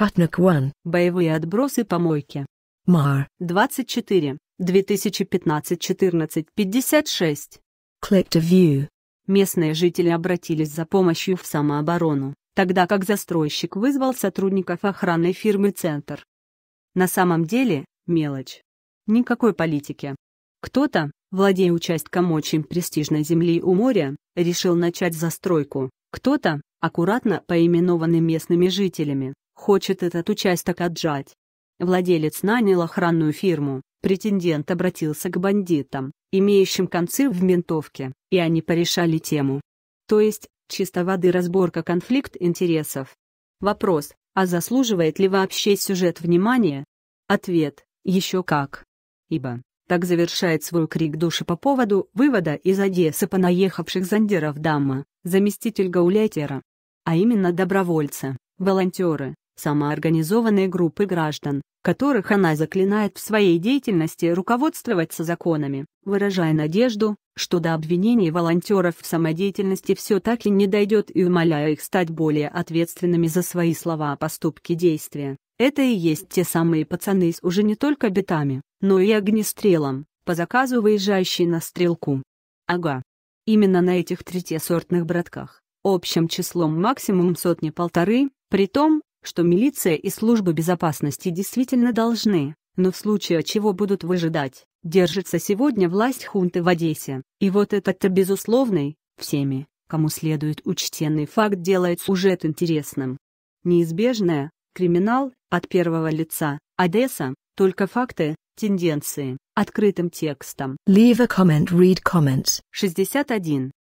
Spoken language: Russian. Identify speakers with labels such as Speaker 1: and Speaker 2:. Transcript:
Speaker 1: Патнак 1. Боевые отбросы помойки. Мар. 24. 2015-14-56. Collective View. Местные жители обратились за помощью в самооборону, тогда как застройщик вызвал сотрудников охранной фирмы «Центр». На самом деле, мелочь. Никакой политики. Кто-то, владея участком очень престижной земли у моря, решил начать застройку, кто-то, аккуратно поименованный местными жителями, Хочет этот участок отжать. Владелец нанял охранную фирму, претендент обратился к бандитам, имеющим концы в ментовке, и они порешали тему. То есть, чисто воды разборка конфликт интересов. Вопрос, а заслуживает ли вообще сюжет внимания? Ответ, еще как. Ибо, так завершает свой крик души по поводу вывода из Одессы понаехавших зондеров дама, заместитель гаулятера, А именно добровольцы, волонтеры, самоорганизованные группы граждан, которых она заклинает в своей деятельности руководствоваться законами, выражая надежду, что до обвинений волонтеров в самодеятельности все так и не дойдет и умоляя их стать более ответственными за свои слова, поступки, действия. Это и есть те самые пацаны с уже не только битами, но и огнестрелом, по заказу выезжающий на стрелку. Ага. Именно на этих третьесортных братках, общим числом максимум сотни-полторы, при том что милиция и службы безопасности действительно должны, но в случае чего будут выжидать, держится сегодня власть хунты в Одессе, и вот этот-то безусловный, всеми, кому следует учтенный факт делает сюжет интересным. Неизбежное, криминал, от первого лица, Одесса, только факты, тенденции, открытым текстом. Leave a comment, read comments. 61.